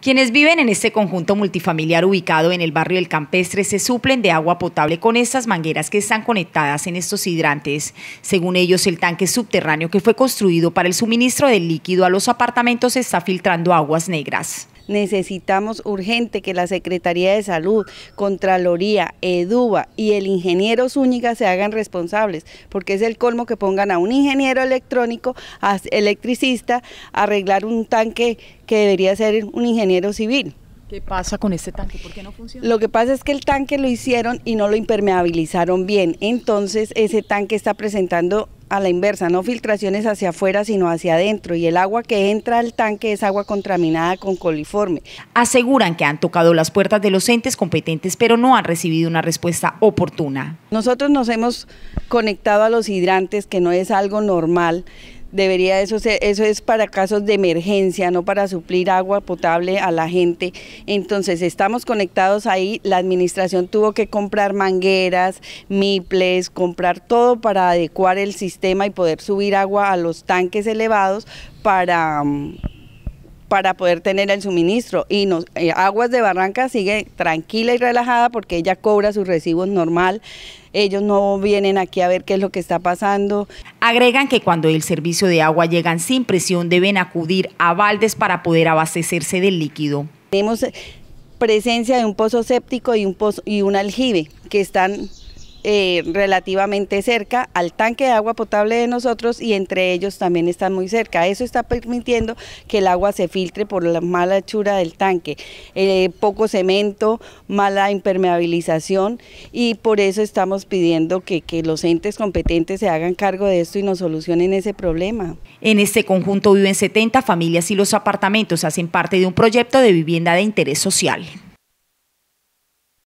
Quienes viven en este conjunto multifamiliar ubicado en el barrio del Campestre se suplen de agua potable con estas mangueras que están conectadas en estos hidrantes. Según ellos, el tanque subterráneo que fue construido para el suministro del líquido a los apartamentos está filtrando aguas negras. Necesitamos urgente que la Secretaría de Salud, Contraloría, EDUBA y el ingeniero Zúñiga se hagan responsables, porque es el colmo que pongan a un ingeniero electrónico, a electricista, arreglar un tanque que debería ser un ingeniero civil. ¿Qué pasa con este tanque? ¿Por qué no funciona? Lo que pasa es que el tanque lo hicieron y no lo impermeabilizaron bien. Entonces ese tanque está presentando a la inversa, no filtraciones hacia afuera, sino hacia adentro, y el agua que entra al tanque es agua contaminada con coliforme. Aseguran que han tocado las puertas de los entes competentes, pero no han recibido una respuesta oportuna. Nosotros nos hemos conectado a los hidrantes, que no es algo normal. Debería eso eso es para casos de emergencia, no para suplir agua potable a la gente. Entonces, estamos conectados ahí, la administración tuvo que comprar mangueras, miples, comprar todo para adecuar el sistema y poder subir agua a los tanques elevados para mm, para poder tener el suministro. Y nos, eh, Aguas de Barranca sigue tranquila y relajada porque ella cobra sus recibos normal. Ellos no vienen aquí a ver qué es lo que está pasando. Agregan que cuando el servicio de agua llegan sin presión deben acudir a baldes para poder abastecerse del líquido. Tenemos eh, presencia de un pozo séptico y un, pozo, y un aljibe que están eh, relativamente cerca al tanque de agua potable de nosotros y entre ellos también están muy cerca. Eso está permitiendo que el agua se filtre por la mala hechura del tanque, eh, poco cemento, mala impermeabilización y por eso estamos pidiendo que, que los entes competentes se hagan cargo de esto y nos solucionen ese problema. En este conjunto viven 70 familias y los apartamentos hacen parte de un proyecto de vivienda de interés social.